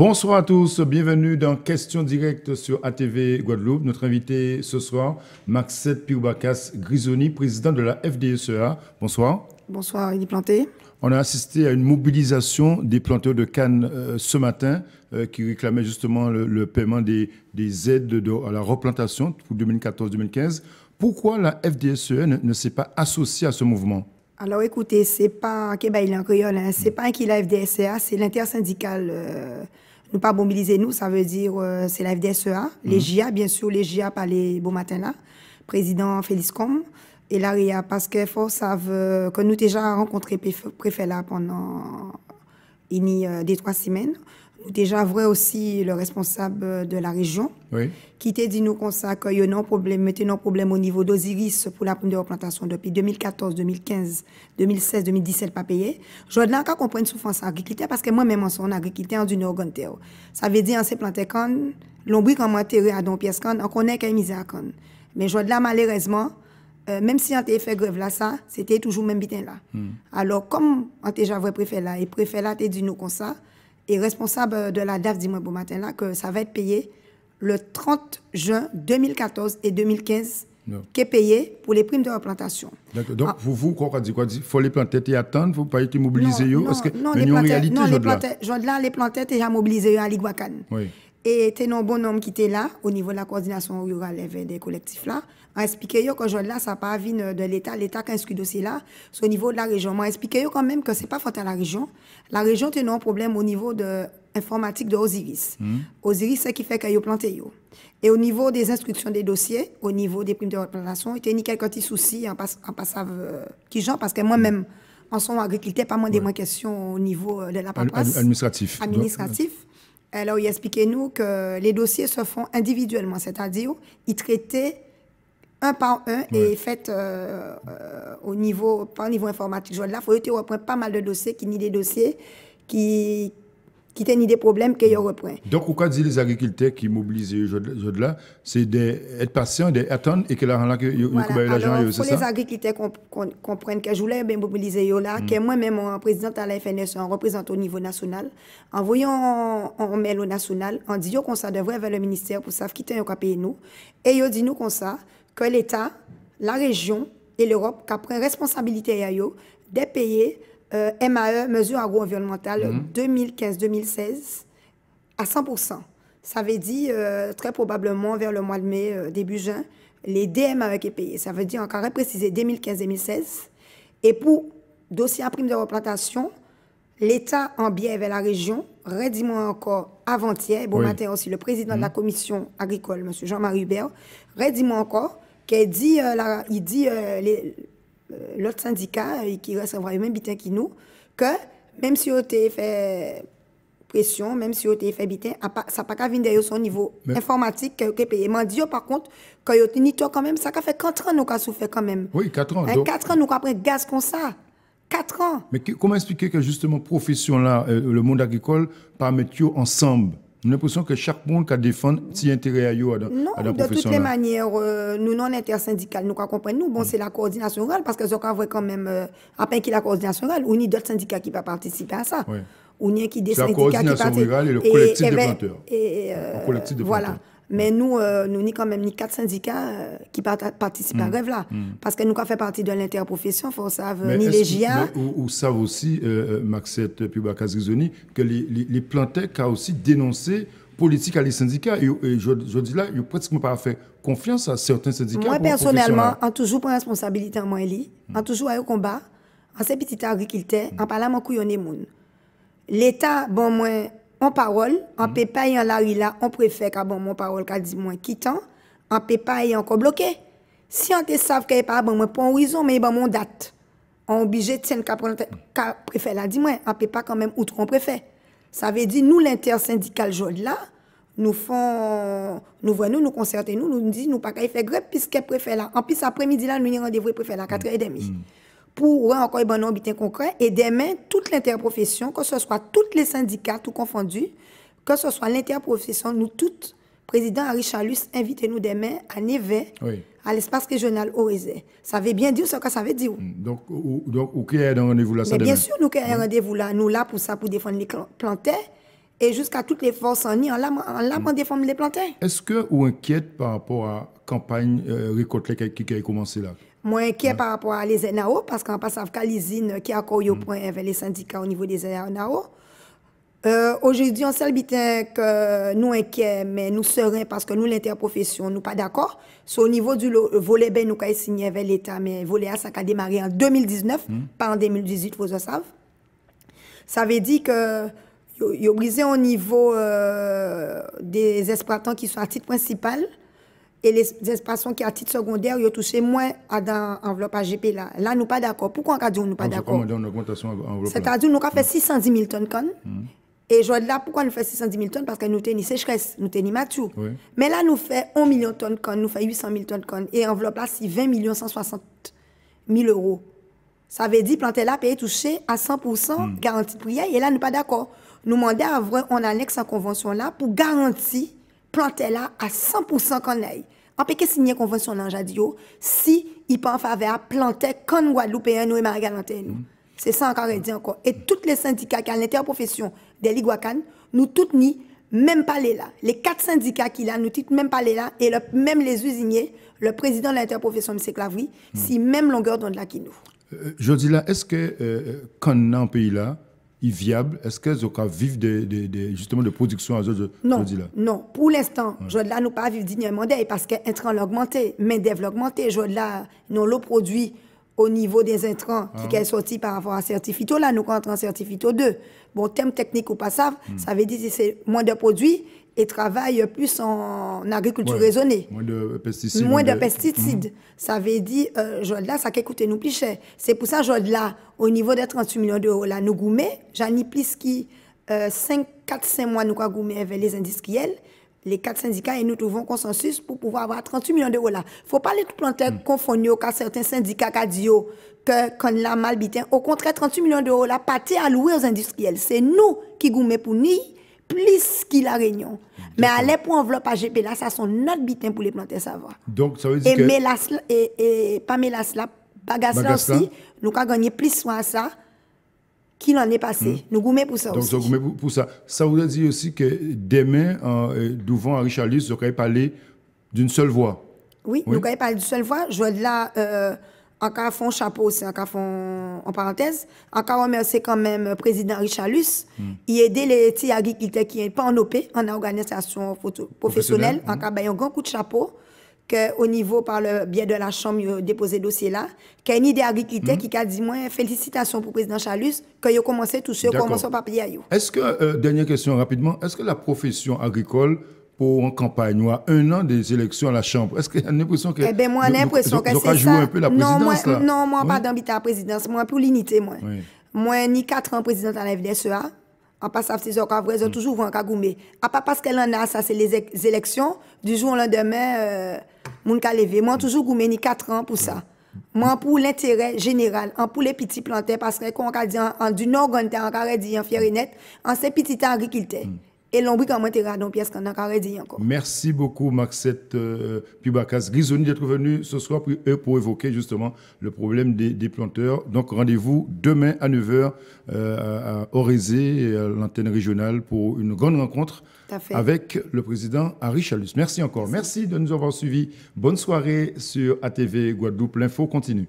Bonsoir à tous, bienvenue dans Questions directes sur ATV Guadeloupe. Notre invité ce soir, Maxette Pioubacas Grisoni, président de la FDSEA. Bonsoir. Bonsoir, Eddie Planté. On a assisté à une mobilisation des planteurs de canne euh, ce matin euh, qui réclamait justement le, paiement des, aides de, à la replantation pour 2014-2015. Pourquoi la FDSEA ne, s'est pas associée à ce mouvement Alors écoutez, c'est pas ben, hein. c'est mm. pas un qui la FDSEA, c'est l'intersyndicale. Euh, nous pas mobiliser nous, ça veut dire euh, c'est la FDSEA, les mhm. JA, bien sûr, les JA par les beaux matins là, président Félix Combe, et l'ARIA, parce qu'il faut savoir que nous déjà rencontré préfet là pendant il y a euh, des trois semaines. Déjà vrai aussi le responsable de la région, qui t'a dit nous comme ça qu'il y a un problème, mettez un problème au niveau d'Osiris pour la première de depuis 2014, 2015, 2016, 2017 pas payé. Je on prend comprendre souffrance agriculteur parce que moi-même en son agriculteur du nord Ça veut dire on s'est planté quand quand en enterré à don pièce quand on connaît qu'il misère quand. Mais je vois là malheureusement euh, même si on a fait grève là, ça, c'était toujours même bitin là. Hmm. Alors, comme on déjà vu préfet là, et préfet là, a dit nous comme ça, et responsable de la DAF dit moi bon matin là, que ça va être payé le 30 juin 2014 et 2015, qui est payé pour les primes de replantation. Donc, ah. vous, vous, quoi, dit quoi, faut les planter et attendre, faut pas être mobilisé, non, non, parce que, non, les planter, non, les planter, là, les planter déjà mobilisé à Liguacan. Oui. Et tes un bon homme qui était là, au niveau de la coordination rurale des collectifs là. a expliqué que je là, ça pas vient de l'État, l'État qui inscrit dossier là, c'est au niveau de la région. M'a expliqué quand même que c'est pas faute à la région. La région a un problème au niveau de informatique de Osiris. Hmm. Osiris, c'est qui fait qu'elle plante planté. Et au niveau des instructions des dossiers, au niveau des primes de représentation, il y a eu quelques petits soucis en, passant euh, qui genre, parce que moi-même, en son agriculteur, pas moins des questions au niveau euh, de la paperasse. Administratif. Administratif. Alors, il expliquait nous que les dossiers se font individuellement, c'est-à-dire ils traitaient un par un et fait euh, euh, au niveau, niveau informatique. Je là, il faut que tu pas mal de dossiers qui ni des dossiers qui, qui tenait des problèmes que ont Donc, pourquoi disent les agriculteurs qui mobilisent aujourd'hui là, c'est d'être patient, d'attendre et que l'argent que voilà. l'argent, c'est ça. Les agriculteurs comprennent que je voulais bien mobiliser là, mm. que moi-même en présidente à la FNS, en représente au niveau national, en voyant en mail au national, en disant qu'on ça devrait vers le ministère pour savoir qui t'a payer nous, et ils dit nous comme ça que l'État, la région et l'Europe qui prennent responsabilité à eux de payer euh, MAE, mesure agro environnementale 2015-2016, mhm. à 100 Ça veut dire, euh, très probablement, vers le mois de mai, euh, début juin, les DMAE qui est payé. Ça veut dire, encore précisé, 2015-2016. Et pour dossier à prime de replantation, l'État en biais vers la région, redis-moi encore avant-hier, bon matin aussi, le président de la mhm. commission agricole, M. Jean-Marie Hubert, redis-moi encore, qu'il dit, il dit les, euh, l'autre syndicat euh, qui recevra le même bitin que nous, que même si on fait pression, même si on fait bitin, ça n'a pas qu'à venir de son niveau informatique que payé. par contre, quand on tenu quand même, ça fait 4 ans nous avons souffert quand même. Oui, 4 ans. 4 hein, ans nous avons pris gaz comme ça. 4 ans. Mais comment expliquer que justement, profession là, euh, le monde agricole, pas mettre ensemble a l'impression que chaque monde qui défend ses intérêts à eux Non, de toutes les manières, euh, nous non intersyndicales, nous comprenons, nous, bon, mm. c'est la coordination rurale, parce que ce qu'on quand même, euh, peine qu'il y a la coordination rurale, ou y d'autres syndicats qui peuvent participer à ça. ou ni y qui des syndicats qui la coordination rurale et le collectif de des collectif voilà. Mais nous, euh, nous n'y quand même ni quatre syndicats euh, qui participent à la mm. grève là. Mm. Parce que nous, quand fait partie de l'interprofession, faut savoir ni les GIA. Ou, ou savent aussi, euh, Maxette Maxette Pubakazrizoni, que les, les, les aussi dénoncé politique à les syndicats. Et, je, dis là, ils pratiquement pas fait confiance à certains syndicats. Moi, personnellement, en toujours pour responsabilité en moi, mmh. en toujours au combat, en ces petites agriculteurs, mm. en parlant mon couillonné, L'État, bon, moi, en parole, en mm -hmm. y en larila, on préfère qu'à bon mon parole qu'a dit moins quittant, en pépaye encore bloqué. Si on te savent qu'il pas bon moi pour horizon mais bon mon date. On obligé de tienne qu'à préfère la dit moins, on peut quand même outre qu'on préfère. Ça veut dire nous l'intersyndical jaune là, nous font nous voyons nous nous concerter nous nous dit nous pas faire grève puisque préfère là. En plus après-midi là nous y rendez-vous préfère là 4h30 pour encore bonne nombre concret et demain toute l'interprofession que ce soit tous les syndicats tout confondus que ce soit l'interprofession nous toutes président Harry Chalus invitez nous demain à Neve, à l'espace régional Orezé. Ça veut bien dire ce que ça veut dire. Mm. Donc vous donc un rendez-vous là ça bien sûr nous créons un rendez-vous là nous là pour ça pour défendre les plantaires et jusqu'à toutes les forces en y en là pour mm. défendre les plantaires. Est-ce que vous inquiète par rapport à la campagne euh, récolte qui a commencé là moi, inquiet par rapport à les NAO, parce qu'en passant à l'usine qui a au mm. point avec hein, les syndicats au niveau des NAO, euh, aujourd'hui, on s'est que nous inquiets, mais nous serons, parce que nous, l'interprofession, nous pas d'accord. C'est au niveau du volet, ben, nous avons signé avec l'État, mais volet A, ça a démarré en 2019, mm. pas en 2018, vous le savez. Ça veut dire que y a brisé au niveau euh, des exploitants qui sont à titre principal, et les espaces qui, à titre secondaire, ils ont touché moins à l'enveloppe AGP. Là, là nous pas d'accord. Pourquoi on dit nous pas d'accord C'est-à-dire nous avons fait 610 mm. 000 tonnes. de mm. Et je là, pourquoi nous fait 610 000 tonnes Parce que nous tenons sécheresse, nous tenons mature. Mais là, nous fait 1 million de tonnes, con, nous fait 800 000 tonnes. Con, et l'enveloppe là, c'est 20 160 000 euros. Ça veut dire planter là, payer touché à 100% mm. garantie de prière. Et là, nous pas d'accord. Nous demandons à avoir un annexe sa convention là pour garantir planté là à 100% signer qu'est signé convention en Jadio, si il faveur, a faveur, plantez planter nou nous et nous Mm. C'est ça encore et dit encore. Et tous les syndicats qui ont l'interprofession des Liguacan, nous toutes ni même pas les là. Les quatre syndicats qui a, nous toutes même pas les là. Et même les usiniers, le président de l'interprofession, M. Clavry, mm. si même longueur d'onde là qui nous. Euh, je dis là, est-ce que euh, euh, pays là, est viable Est-ce qu'elles ont vivre de, justement de production à ce non, là Non, pour l'instant, ouais. je là nous pas vivre dignement d'elle parce que l'ont augmenté, mais d'œuvre augmenté, je là nous le produit au niveau des intrants qui ah. sont sortis par rapport à certifito là nous sommes en certifito 2. Bon thème technique ou pas ça, hmm. ça veut dire que c'est moins de produits et travaillent plus en agriculture raisonnée. Moins de pesticides. Moins de, pesticides. Mhm. Ça veut dire, euh, ça qui coûte nous plus cher. C'est pour ça, là au niveau des 38 millions d'euros, là, nous gourmets, j'en ai plus qui 5, 4, 5 mois, nous gourmets avec les industriels les quatre syndicats et nous trouvons consensus pour pouvoir avoir 38 millions d'euros là. faut pas les tout planter mm. certains syndicats qui disent que qu'on la malbitain, au contraire, 38 millions d'euros là, pas à louer aux industriels. C'est nous qui gourmets pour nous, plus qu'il la réunion. Mais aller pour enveloppe AGP là, ça sont notre bitin pour les planter savoir. Donc ça veut dire et que... Et et, et pas mélas là, bagasse aussi, nous avons gagné plus soin à ça qu'il en est passé. Hmm. Nous gommons pour ça aussi. Donc, nous pour, pour ça. Ça voudrait dire aussi que demain, euh, devant Henri nous vous allez parler d'une seule voix. Oui, nous avons parler d'une seule voix. Je vois là... Euh, cas font chapeau aussi, cas font, en parenthèse, encore remercier quand même euh, président Richalus. Mm. Il a les petits agriculteurs qui n'étaient pas en OP, en organisation professionnelle. en mm. eu ben, un grand coup de chapeau que au niveau, par le biais de la Chambre, il euh, a déposé dossier là. Qu'il y a une idée agriculteur mm. qui a dit, moi, félicitations pour président Richalus, que a commencé tout ce, papier payer. Est-ce que, euh, dernière question rapidement, est-ce que la profession agricole pour en campagne un an des élections à la Chambre. Est-ce qu'il y a une impression que... Eh bien, moi, j'ai l'impression que c'est ça. un peu la présidence, non, moi, là. Non, moi, pas la présidence. Moi, pour l'unité, moi. Moi, ni quatre ans président à la FDSEA. En passant c'est ces vrai. quand ils ont mm. toujours vu un À pas parce qu'elle en a, ça, c'est les élections. Du jour au lendemain, mon euh, mon levé. Moi, toujours goumé, ni quatre ans pour ça. Moi, pour l'intérêt général, en pour les petits plantés, parce que quand on dit en, du nord, on dit en carré, en fierinette, en ces petits agriculteurs. Mm et l'ombre a tu dans pièce qu'on a carré dit encore. Merci beaucoup Maxette euh, Pubacas Grisoni d'être venu ce soir pour, euh, évoquer justement le problème des, planteurs. Donc rendez-vous demain à 9h euh, à l'antenne régionale, pour une grande rencontre avec le président Harry Chalus. Merci encore. Merci. Merci de nous avoir suivis. Bonne soirée sur ATV Guadeloupe. L'info continue.